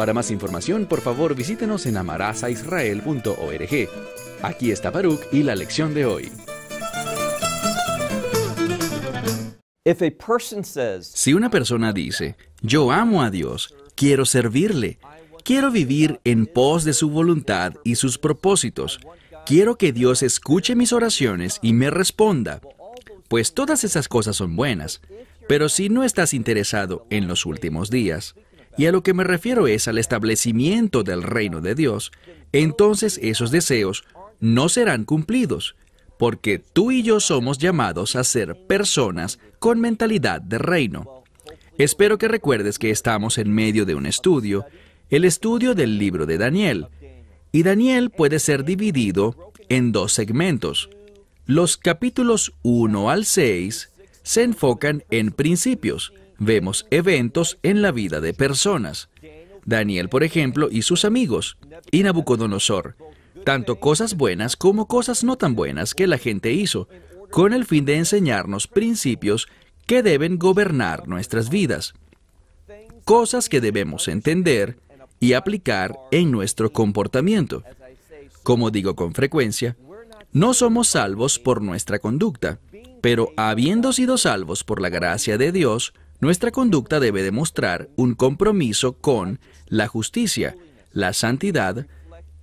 para más información, por favor, visítenos en amarazaisrael.org. Aquí está Baruch y la lección de hoy. Si una persona dice, yo amo a Dios, quiero servirle, quiero vivir en pos de su voluntad y sus propósitos, quiero que Dios escuche mis oraciones y me responda, pues todas esas cosas son buenas, pero si no estás interesado en los últimos días, y a lo que me refiero es al establecimiento del reino de Dios, entonces esos deseos no serán cumplidos, porque tú y yo somos llamados a ser personas con mentalidad de reino. Espero que recuerdes que estamos en medio de un estudio, el estudio del libro de Daniel, y Daniel puede ser dividido en dos segmentos. Los capítulos 1 al 6 se enfocan en principios, vemos eventos en la vida de personas. Daniel, por ejemplo, y sus amigos, y Nabucodonosor, tanto cosas buenas como cosas no tan buenas que la gente hizo, con el fin de enseñarnos principios que deben gobernar nuestras vidas, cosas que debemos entender y aplicar en nuestro comportamiento. Como digo con frecuencia, no somos salvos por nuestra conducta, pero habiendo sido salvos por la gracia de Dios, nuestra conducta debe demostrar un compromiso con la justicia, la santidad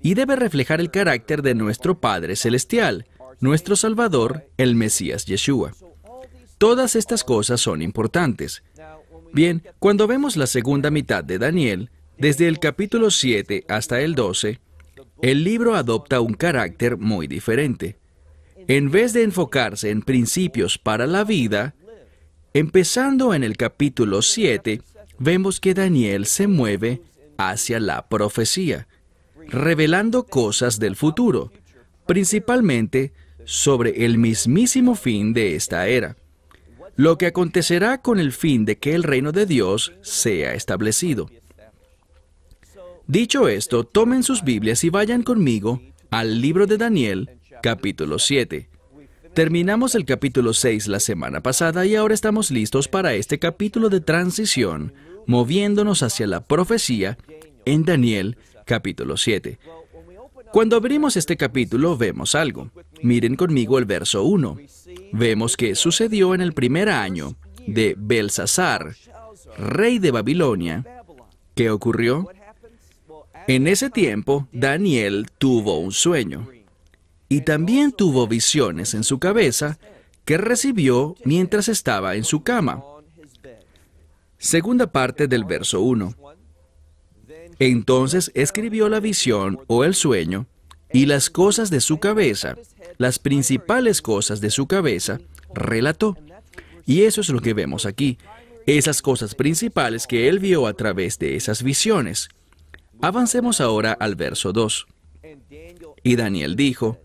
y debe reflejar el carácter de nuestro Padre Celestial, nuestro Salvador, el Mesías Yeshua. Todas estas cosas son importantes. Bien, cuando vemos la segunda mitad de Daniel, desde el capítulo 7 hasta el 12, el libro adopta un carácter muy diferente. En vez de enfocarse en principios para la vida, Empezando en el capítulo 7, vemos que Daniel se mueve hacia la profecía, revelando cosas del futuro, principalmente sobre el mismísimo fin de esta era, lo que acontecerá con el fin de que el reino de Dios sea establecido. Dicho esto, tomen sus Biblias y vayan conmigo al libro de Daniel, capítulo 7. Terminamos el capítulo 6 la semana pasada y ahora estamos listos para este capítulo de transición, moviéndonos hacia la profecía en Daniel capítulo 7. Cuando abrimos este capítulo vemos algo. Miren conmigo el verso 1. Vemos que sucedió en el primer año de Belsasar, rey de Babilonia. ¿Qué ocurrió? En ese tiempo, Daniel tuvo un sueño y también tuvo visiones en su cabeza que recibió mientras estaba en su cama. Segunda parte del verso 1. Entonces escribió la visión o el sueño y las cosas de su cabeza, las principales cosas de su cabeza, relató. Y eso es lo que vemos aquí, esas cosas principales que él vio a través de esas visiones. Avancemos ahora al verso 2. Y Daniel dijo,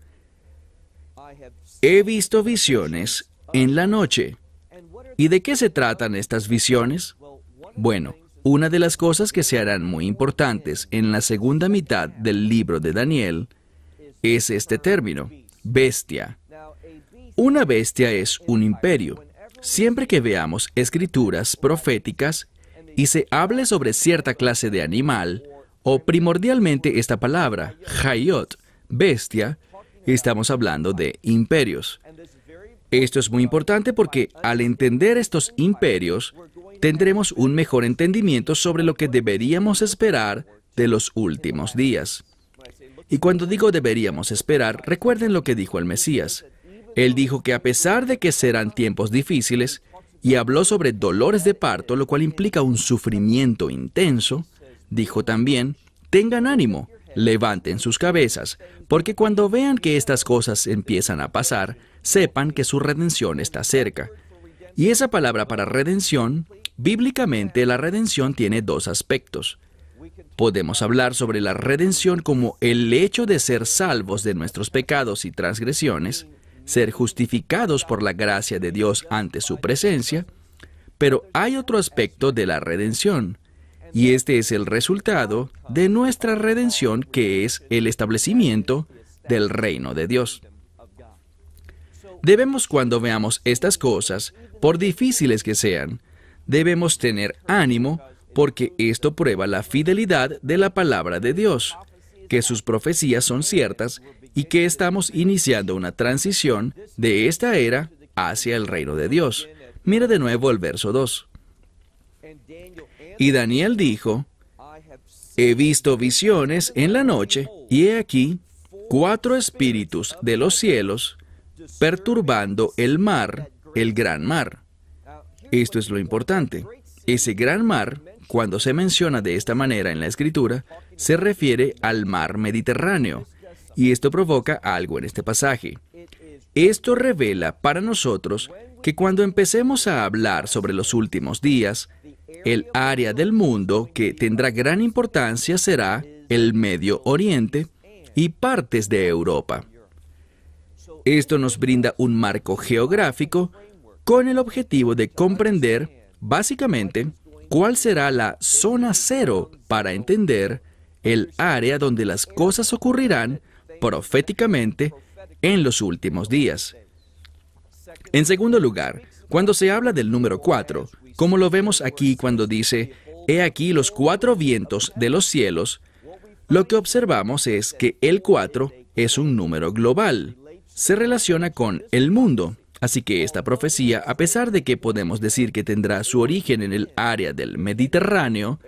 He visto visiones en la noche. ¿Y de qué se tratan estas visiones? Bueno, una de las cosas que se harán muy importantes en la segunda mitad del libro de Daniel es este término, bestia. Una bestia es un imperio. Siempre que veamos escrituras proféticas y se hable sobre cierta clase de animal, o primordialmente esta palabra, hayot, bestia, Estamos hablando de imperios. Esto es muy importante porque al entender estos imperios, tendremos un mejor entendimiento sobre lo que deberíamos esperar de los últimos días. Y cuando digo deberíamos esperar, recuerden lo que dijo el Mesías. Él dijo que a pesar de que serán tiempos difíciles, y habló sobre dolores de parto, lo cual implica un sufrimiento intenso, dijo también, tengan ánimo, levanten sus cabezas, porque cuando vean que estas cosas empiezan a pasar, sepan que su redención está cerca. Y esa palabra para redención, bíblicamente la redención tiene dos aspectos. Podemos hablar sobre la redención como el hecho de ser salvos de nuestros pecados y transgresiones, ser justificados por la gracia de Dios ante su presencia, pero hay otro aspecto de la redención, y este es el resultado de nuestra redención, que es el establecimiento del reino de Dios. Debemos cuando veamos estas cosas, por difíciles que sean, debemos tener ánimo porque esto prueba la fidelidad de la palabra de Dios, que sus profecías son ciertas y que estamos iniciando una transición de esta era hacia el reino de Dios. Mira de nuevo el verso 2. Y Daniel dijo, he visto visiones en la noche, y he aquí cuatro espíritus de los cielos perturbando el mar, el gran mar. Esto es lo importante. Ese gran mar, cuando se menciona de esta manera en la escritura, se refiere al mar Mediterráneo, y esto provoca algo en este pasaje. Esto revela para nosotros que cuando empecemos a hablar sobre los últimos días, el área del mundo que tendrá gran importancia será el Medio Oriente y partes de Europa. Esto nos brinda un marco geográfico con el objetivo de comprender, básicamente, cuál será la zona cero para entender el área donde las cosas ocurrirán proféticamente en los últimos días. En segundo lugar, cuando se habla del número 4, como lo vemos aquí cuando dice, He aquí los cuatro vientos de los cielos, lo que observamos es que el cuatro es un número global. Se relaciona con el mundo. Así que esta profecía, a pesar de que podemos decir que tendrá su origen en el área del Mediterráneo,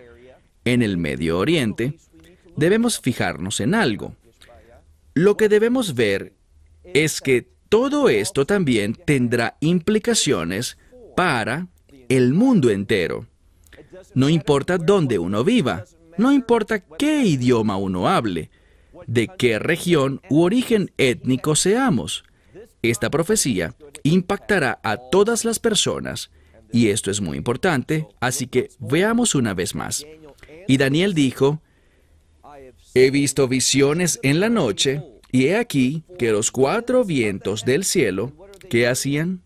en el Medio Oriente, debemos fijarnos en algo. Lo que debemos ver es que todo esto también tendrá implicaciones para el mundo entero. No importa dónde uno viva, no importa qué idioma uno hable, de qué región u origen étnico seamos. Esta profecía impactará a todas las personas, y esto es muy importante, así que veamos una vez más. Y Daniel dijo, he visto visiones en la noche, y he aquí que los cuatro vientos del cielo, ¿qué hacían?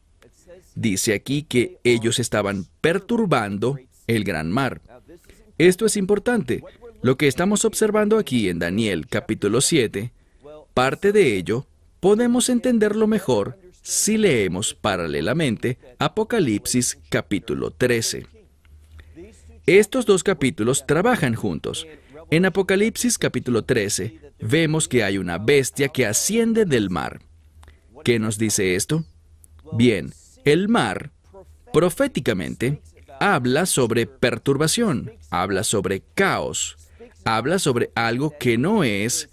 Dice aquí que ellos estaban perturbando el gran mar. Esto es importante. Lo que estamos observando aquí en Daniel capítulo 7, parte de ello podemos entenderlo mejor si leemos paralelamente Apocalipsis capítulo 13. Estos dos capítulos trabajan juntos. En Apocalipsis capítulo 13 vemos que hay una bestia que asciende del mar. ¿Qué nos dice esto? Bien, el mar, proféticamente, habla sobre perturbación, habla sobre caos, habla sobre algo que no es,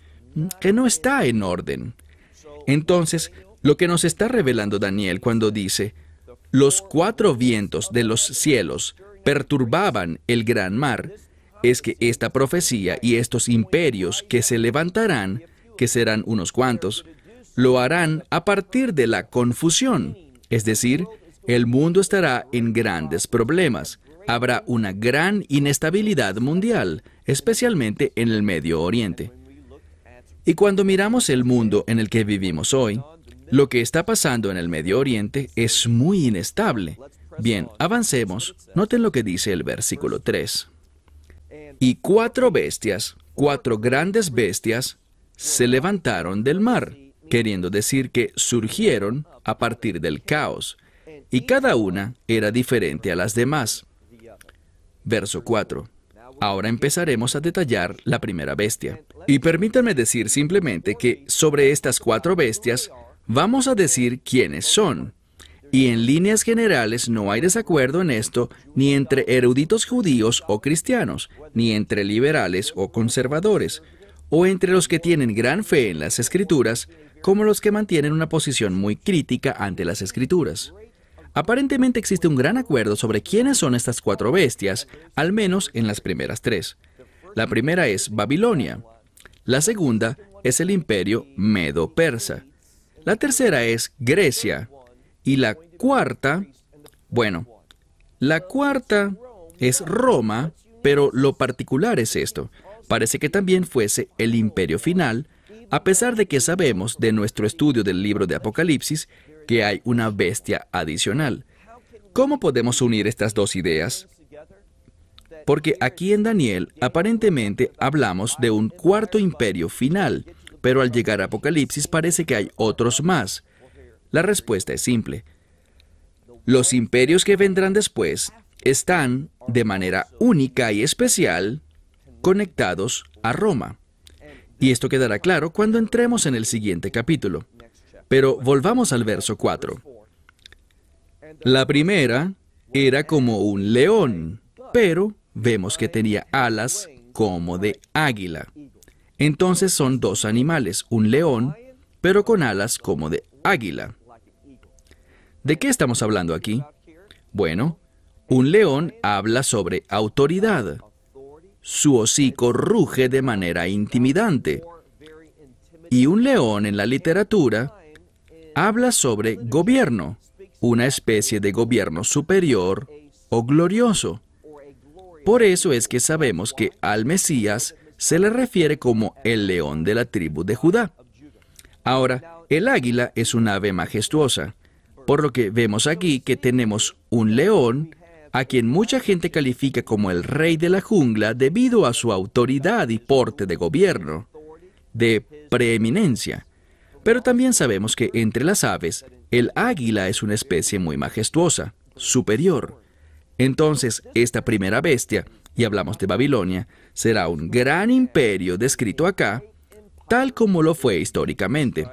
que no está en orden. Entonces, lo que nos está revelando Daniel cuando dice, los cuatro vientos de los cielos perturbaban el gran mar, es que esta profecía y estos imperios que se levantarán, que serán unos cuantos, lo harán a partir de la confusión, es decir, el mundo estará en grandes problemas. Habrá una gran inestabilidad mundial, especialmente en el Medio Oriente. Y cuando miramos el mundo en el que vivimos hoy, lo que está pasando en el Medio Oriente es muy inestable. Bien, avancemos. Noten lo que dice el versículo 3. Y cuatro bestias, cuatro grandes bestias, se levantaron del mar queriendo decir que surgieron a partir del caos, y cada una era diferente a las demás. Verso 4. Ahora empezaremos a detallar la primera bestia. Y permítanme decir simplemente que sobre estas cuatro bestias vamos a decir quiénes son. Y en líneas generales no hay desacuerdo en esto ni entre eruditos judíos o cristianos, ni entre liberales o conservadores, o entre los que tienen gran fe en las escrituras como los que mantienen una posición muy crítica ante las escrituras. Aparentemente existe un gran acuerdo sobre quiénes son estas cuatro bestias, al menos en las primeras tres. La primera es Babilonia, la segunda es el imperio medo-persa, la tercera es Grecia y la cuarta, bueno, la cuarta es Roma, pero lo particular es esto. Parece que también fuese el imperio final, a pesar de que sabemos de nuestro estudio del libro de Apocalipsis que hay una bestia adicional, ¿cómo podemos unir estas dos ideas? Porque aquí en Daniel aparentemente hablamos de un cuarto imperio final, pero al llegar a Apocalipsis parece que hay otros más. La respuesta es simple. Los imperios que vendrán después están, de manera única y especial, conectados a Roma. Y esto quedará claro cuando entremos en el siguiente capítulo. Pero volvamos al verso 4. La primera era como un león, pero vemos que tenía alas como de águila. Entonces son dos animales, un león, pero con alas como de águila. ¿De qué estamos hablando aquí? Bueno, un león habla sobre autoridad, su hocico ruge de manera intimidante. Y un león en la literatura habla sobre gobierno, una especie de gobierno superior o glorioso. Por eso es que sabemos que al Mesías se le refiere como el león de la tribu de Judá. Ahora, el águila es un ave majestuosa, por lo que vemos aquí que tenemos un león a quien mucha gente califica como el rey de la jungla debido a su autoridad y porte de gobierno, de preeminencia. Pero también sabemos que entre las aves, el águila es una especie muy majestuosa, superior. Entonces, esta primera bestia, y hablamos de Babilonia, será un gran imperio descrito acá, tal como lo fue históricamente.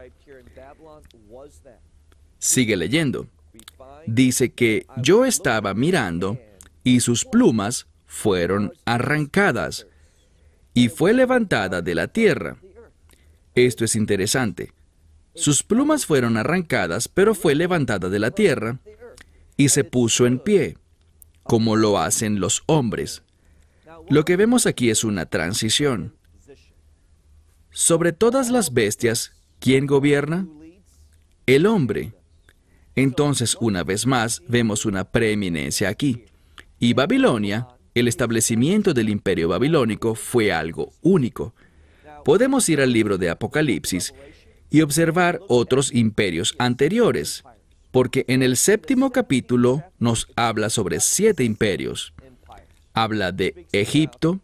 Sigue leyendo dice que yo estaba mirando y sus plumas fueron arrancadas y fue levantada de la tierra. Esto es interesante. Sus plumas fueron arrancadas, pero fue levantada de la tierra y se puso en pie, como lo hacen los hombres. Lo que vemos aquí es una transición. Sobre todas las bestias, ¿quién gobierna? El hombre. Entonces, una vez más, vemos una preeminencia aquí. Y Babilonia, el establecimiento del imperio babilónico, fue algo único. Podemos ir al libro de Apocalipsis y observar otros imperios anteriores, porque en el séptimo capítulo nos habla sobre siete imperios. Habla de Egipto,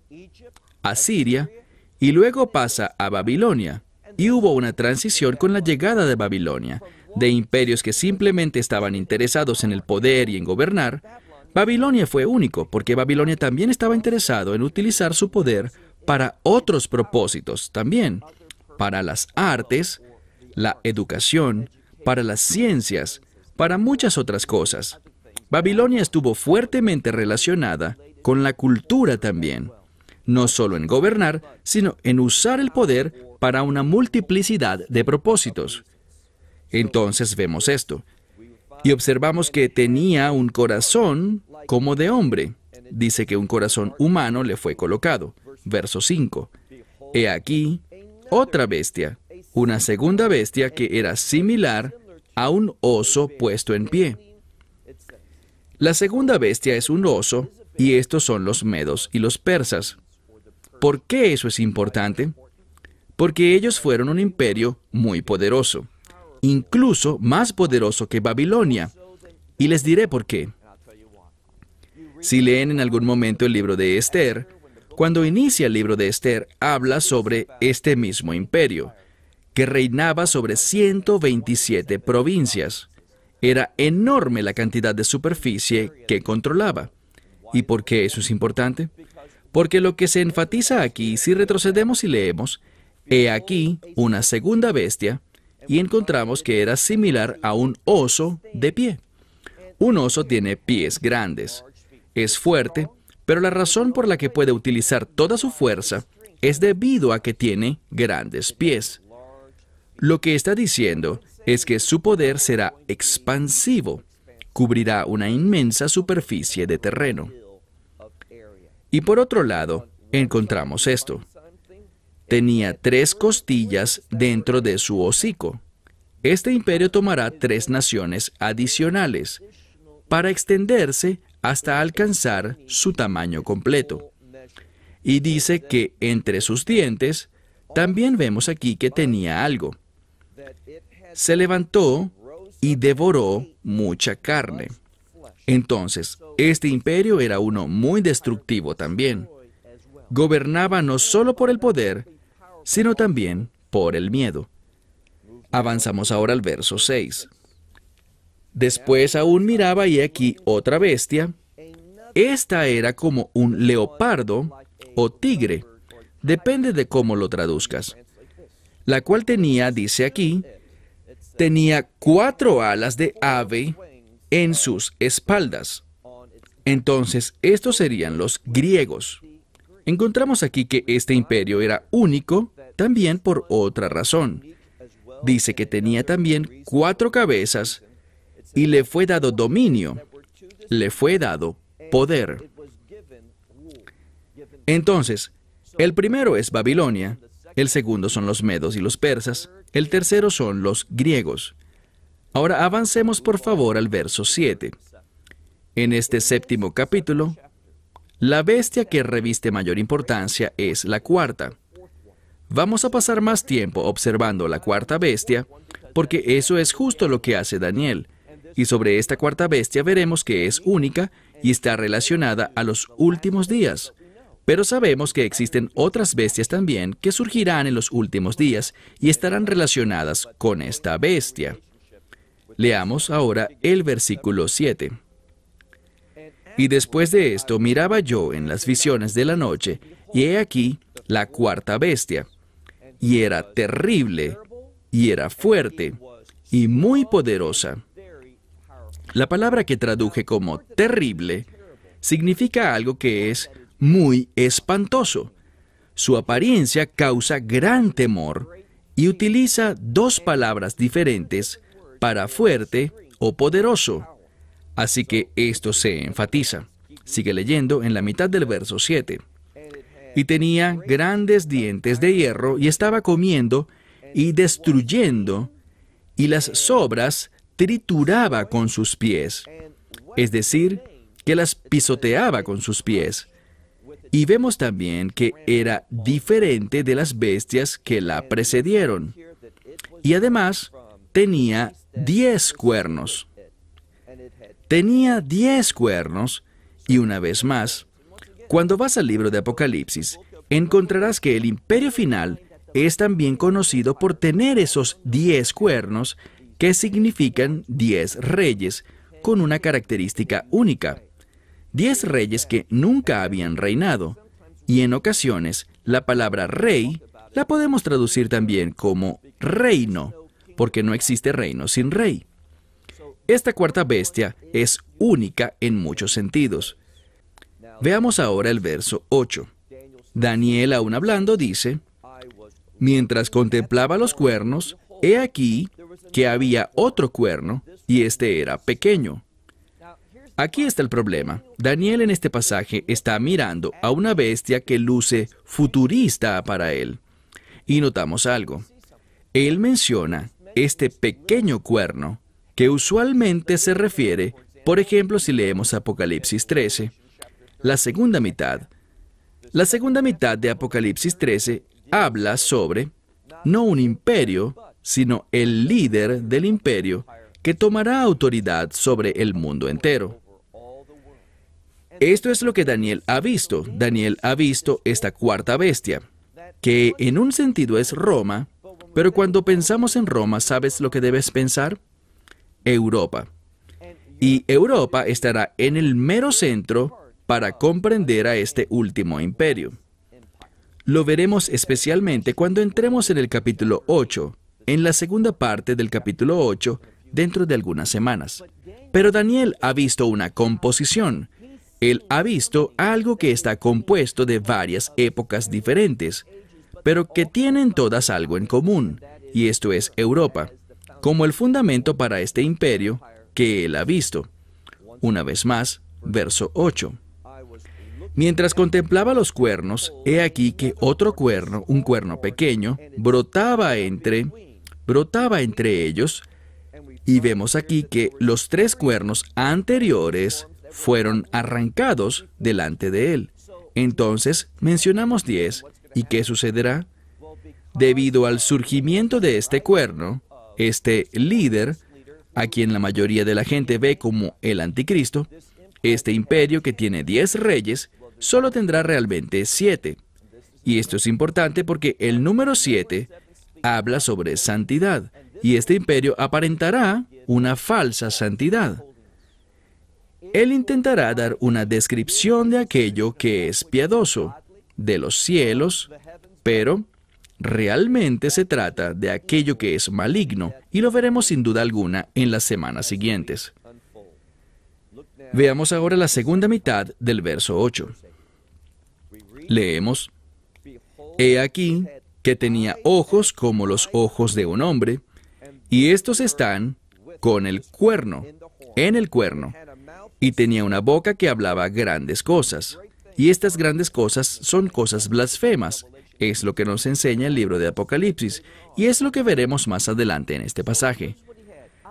Asiria, y luego pasa a Babilonia. Y hubo una transición con la llegada de Babilonia de imperios que simplemente estaban interesados en el poder y en gobernar, Babilonia fue único porque Babilonia también estaba interesado en utilizar su poder para otros propósitos también, para las artes, la educación, para las ciencias, para muchas otras cosas. Babilonia estuvo fuertemente relacionada con la cultura también, no solo en gobernar, sino en usar el poder para una multiplicidad de propósitos. Entonces vemos esto. Y observamos que tenía un corazón como de hombre. Dice que un corazón humano le fue colocado. Verso 5. He aquí otra bestia, una segunda bestia que era similar a un oso puesto en pie. La segunda bestia es un oso y estos son los medos y los persas. ¿Por qué eso es importante? Porque ellos fueron un imperio muy poderoso incluso más poderoso que Babilonia. Y les diré por qué. Si leen en algún momento el libro de Esther, cuando inicia el libro de Esther, habla sobre este mismo imperio, que reinaba sobre 127 provincias. Era enorme la cantidad de superficie que controlaba. ¿Y por qué eso es importante? Porque lo que se enfatiza aquí, si retrocedemos y leemos, he aquí una segunda bestia, y encontramos que era similar a un oso de pie. Un oso tiene pies grandes, es fuerte, pero la razón por la que puede utilizar toda su fuerza es debido a que tiene grandes pies. Lo que está diciendo es que su poder será expansivo, cubrirá una inmensa superficie de terreno. Y por otro lado, encontramos esto tenía tres costillas dentro de su hocico. Este imperio tomará tres naciones adicionales para extenderse hasta alcanzar su tamaño completo. Y dice que entre sus dientes, también vemos aquí que tenía algo. Se levantó y devoró mucha carne. Entonces, este imperio era uno muy destructivo también. Gobernaba no solo por el poder, sino también por el miedo. Avanzamos ahora al verso 6. Después aún miraba y aquí otra bestia. Esta era como un leopardo o tigre, depende de cómo lo traduzcas. La cual tenía, dice aquí, tenía cuatro alas de ave en sus espaldas. Entonces, estos serían los griegos. Encontramos aquí que este imperio era único también por otra razón. Dice que tenía también cuatro cabezas y le fue dado dominio, le fue dado poder. Entonces, el primero es Babilonia, el segundo son los medos y los persas, el tercero son los griegos. Ahora avancemos por favor al verso 7. En este séptimo capítulo, la bestia que reviste mayor importancia es la cuarta. Vamos a pasar más tiempo observando la cuarta bestia, porque eso es justo lo que hace Daniel. Y sobre esta cuarta bestia veremos que es única y está relacionada a los últimos días. Pero sabemos que existen otras bestias también que surgirán en los últimos días y estarán relacionadas con esta bestia. Leamos ahora el versículo 7. Y después de esto miraba yo en las visiones de la noche, y he aquí la cuarta bestia. Y era terrible, y era fuerte, y muy poderosa. La palabra que traduje como terrible significa algo que es muy espantoso. Su apariencia causa gran temor y utiliza dos palabras diferentes para fuerte o poderoso. Así que esto se enfatiza. Sigue leyendo en la mitad del verso 7. Y tenía grandes dientes de hierro y estaba comiendo y destruyendo y las sobras trituraba con sus pies. Es decir, que las pisoteaba con sus pies. Y vemos también que era diferente de las bestias que la precedieron. Y además tenía diez cuernos. Tenía diez cuernos y una vez más, cuando vas al libro de Apocalipsis, encontrarás que el imperio final es también conocido por tener esos diez cuernos que significan diez reyes, con una característica única. Diez reyes que nunca habían reinado, y en ocasiones la palabra rey la podemos traducir también como reino, porque no existe reino sin rey. Esta cuarta bestia es única en muchos sentidos. Veamos ahora el verso 8. Daniel aún hablando dice, Mientras contemplaba los cuernos, he aquí que había otro cuerno, y este era pequeño. Aquí está el problema. Daniel en este pasaje está mirando a una bestia que luce futurista para él. Y notamos algo. Él menciona este pequeño cuerno que usualmente se refiere, por ejemplo, si leemos Apocalipsis 13, la segunda mitad. La segunda mitad de Apocalipsis 13 habla sobre no un imperio, sino el líder del imperio que tomará autoridad sobre el mundo entero. Esto es lo que Daniel ha visto. Daniel ha visto esta cuarta bestia, que en un sentido es Roma, pero cuando pensamos en Roma, ¿sabes lo que debes pensar? Europa. Y Europa estará en el mero centro para comprender a este último imperio. Lo veremos especialmente cuando entremos en el capítulo 8, en la segunda parte del capítulo 8, dentro de algunas semanas. Pero Daniel ha visto una composición. Él ha visto algo que está compuesto de varias épocas diferentes, pero que tienen todas algo en común, y esto es Europa como el fundamento para este imperio que él ha visto. Una vez más, verso 8. Mientras contemplaba los cuernos, he aquí que otro cuerno, un cuerno pequeño, brotaba entre, brotaba entre ellos, y vemos aquí que los tres cuernos anteriores fueron arrancados delante de él. Entonces, mencionamos 10, ¿y qué sucederá? Debido al surgimiento de este cuerno, este líder, a quien la mayoría de la gente ve como el anticristo, este imperio que tiene 10 reyes, solo tendrá realmente 7. Y esto es importante porque el número 7 habla sobre santidad, y este imperio aparentará una falsa santidad. Él intentará dar una descripción de aquello que es piadoso, de los cielos, pero Realmente se trata de aquello que es maligno y lo veremos sin duda alguna en las semanas siguientes. Veamos ahora la segunda mitad del verso 8. Leemos, He aquí que tenía ojos como los ojos de un hombre, y estos están con el cuerno, en el cuerno, y tenía una boca que hablaba grandes cosas, y estas grandes cosas son cosas blasfemas, es lo que nos enseña el libro de Apocalipsis y es lo que veremos más adelante en este pasaje.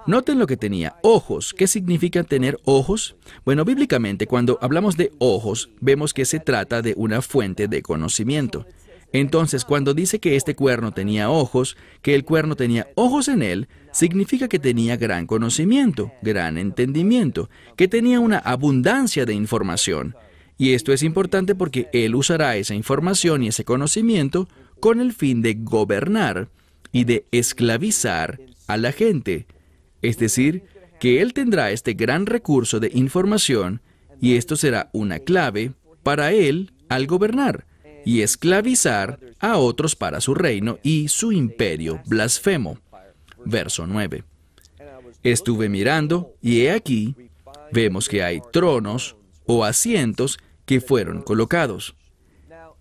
Noten lo que tenía, ojos. ¿Qué significa tener ojos? Bueno, bíblicamente cuando hablamos de ojos, vemos que se trata de una fuente de conocimiento. Entonces, cuando dice que este cuerno tenía ojos, que el cuerno tenía ojos en él, significa que tenía gran conocimiento, gran entendimiento, que tenía una abundancia de información, y esto es importante porque Él usará esa información y ese conocimiento con el fin de gobernar y de esclavizar a la gente. Es decir, que Él tendrá este gran recurso de información y esto será una clave para Él al gobernar y esclavizar a otros para su reino y su imperio blasfemo. Verso 9. Estuve mirando y he aquí, vemos que hay tronos o asientos que fueron colocados.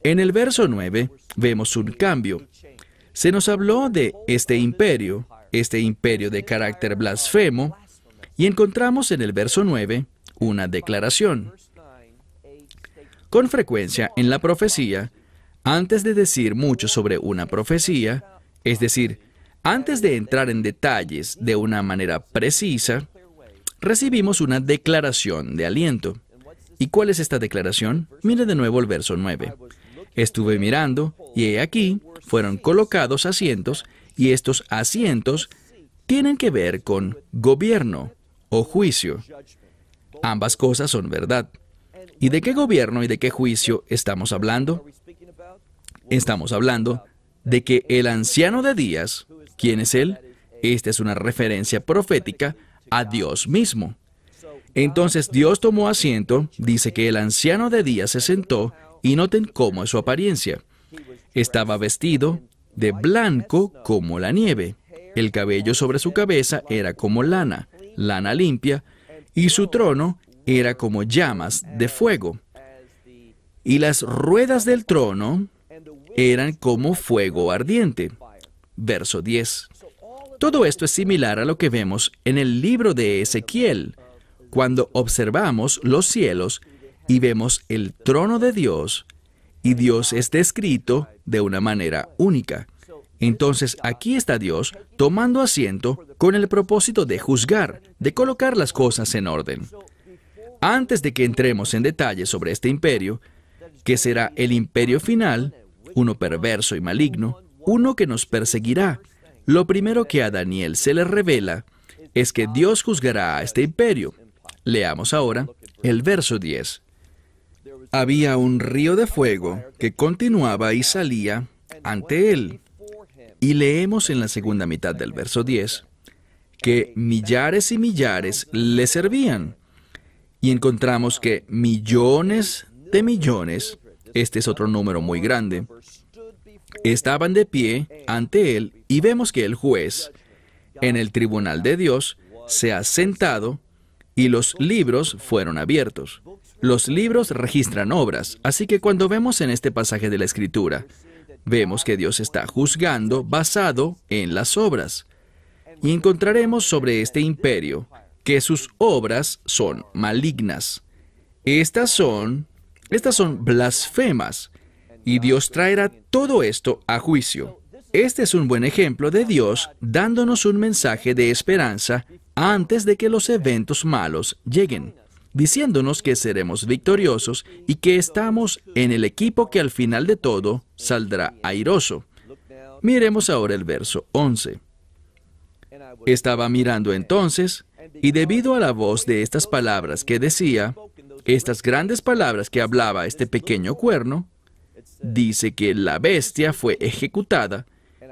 En el verso 9 vemos un cambio. Se nos habló de este imperio, este imperio de carácter blasfemo, y encontramos en el verso 9 una declaración. Con frecuencia en la profecía, antes de decir mucho sobre una profecía, es decir, antes de entrar en detalles de una manera precisa, recibimos una declaración de aliento. ¿Y cuál es esta declaración? Mire de nuevo el verso 9. Estuve mirando, y he aquí, fueron colocados asientos, y estos asientos tienen que ver con gobierno o juicio. Ambas cosas son verdad. ¿Y de qué gobierno y de qué juicio estamos hablando? Estamos hablando de que el anciano de días, ¿quién es él? Esta es una referencia profética a Dios mismo. Entonces Dios tomó asiento, dice que el anciano de día se sentó, y noten cómo es su apariencia. Estaba vestido de blanco como la nieve. El cabello sobre su cabeza era como lana, lana limpia, y su trono era como llamas de fuego. Y las ruedas del trono eran como fuego ardiente. Verso 10. Todo esto es similar a lo que vemos en el libro de Ezequiel, cuando observamos los cielos y vemos el trono de Dios y Dios está escrito de una manera única. Entonces aquí está Dios tomando asiento con el propósito de juzgar, de colocar las cosas en orden. Antes de que entremos en detalle sobre este imperio, que será el imperio final, uno perverso y maligno, uno que nos perseguirá, lo primero que a Daniel se le revela es que Dios juzgará a este imperio. Leamos ahora el verso 10. Había un río de fuego que continuaba y salía ante él. Y leemos en la segunda mitad del verso 10 que millares y millares le servían. Y encontramos que millones de millones, este es otro número muy grande, estaban de pie ante él y vemos que el juez en el tribunal de Dios se ha sentado y los libros fueron abiertos. Los libros registran obras, así que cuando vemos en este pasaje de la Escritura, vemos que Dios está juzgando basado en las obras. Y encontraremos sobre este imperio que sus obras son malignas. Estas son, estas son blasfemas, y Dios traerá todo esto a juicio. Este es un buen ejemplo de Dios dándonos un mensaje de esperanza antes de que los eventos malos lleguen, diciéndonos que seremos victoriosos y que estamos en el equipo que al final de todo saldrá airoso. Miremos ahora el verso 11. Estaba mirando entonces, y debido a la voz de estas palabras que decía, estas grandes palabras que hablaba este pequeño cuerno, dice que la bestia fue ejecutada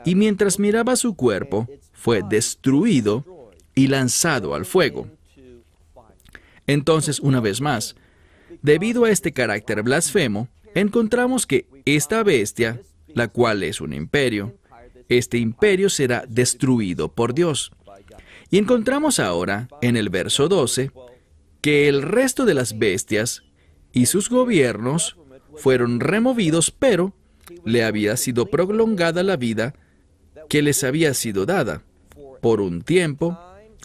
y mientras miraba su cuerpo, fue destruido y lanzado al fuego. Entonces, una vez más, debido a este carácter blasfemo, encontramos que esta bestia, la cual es un imperio, este imperio será destruido por Dios. Y encontramos ahora, en el verso 12, que el resto de las bestias y sus gobiernos fueron removidos, pero le había sido prolongada la vida que les había sido dada por un tiempo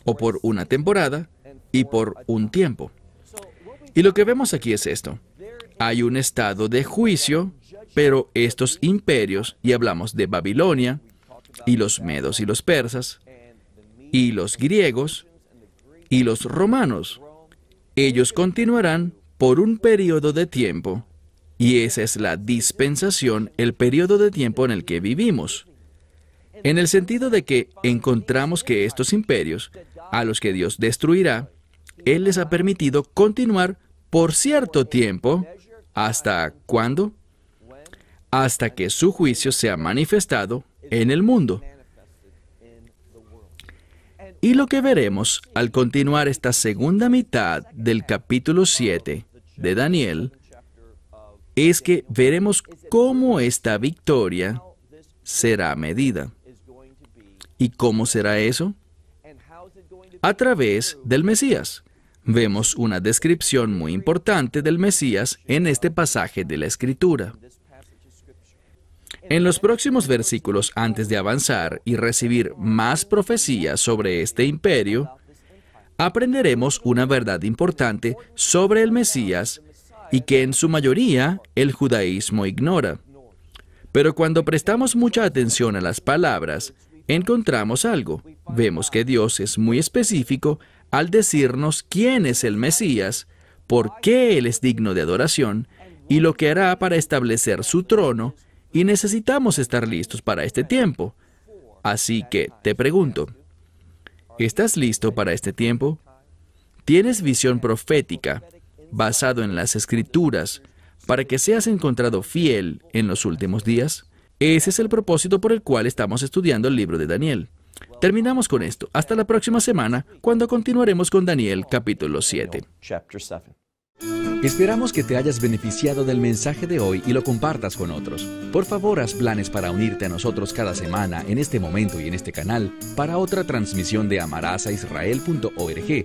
o por una temporada y por un tiempo. Y lo que vemos aquí es esto. Hay un estado de juicio, pero estos imperios, y hablamos de Babilonia, y los medos y los persas, y los griegos, y los romanos, ellos continuarán por un periodo de tiempo, y esa es la dispensación, el periodo de tiempo en el que vivimos en el sentido de que encontramos que estos imperios, a los que Dios destruirá, Él les ha permitido continuar por cierto tiempo, ¿hasta cuándo? Hasta que su juicio sea manifestado en el mundo. Y lo que veremos al continuar esta segunda mitad del capítulo 7 de Daniel es que veremos cómo esta victoria será medida. ¿Y cómo será eso? A través del Mesías. Vemos una descripción muy importante del Mesías en este pasaje de la Escritura. En los próximos versículos, antes de avanzar y recibir más profecías sobre este imperio, aprenderemos una verdad importante sobre el Mesías y que en su mayoría el judaísmo ignora. Pero cuando prestamos mucha atención a las palabras, encontramos algo. Vemos que Dios es muy específico al decirnos quién es el Mesías, por qué Él es digno de adoración y lo que hará para establecer su trono, y necesitamos estar listos para este tiempo. Así que te pregunto, ¿estás listo para este tiempo? ¿Tienes visión profética basado en las escrituras para que seas encontrado fiel en los últimos días? Ese es el propósito por el cual estamos estudiando el libro de Daniel. Terminamos con esto. Hasta la próxima semana, cuando continuaremos con Daniel capítulo 7. Esperamos que te hayas beneficiado del mensaje de hoy y lo compartas con otros. Por favor, haz planes para unirte a nosotros cada semana en este momento y en este canal para otra transmisión de amarazaisrael.org.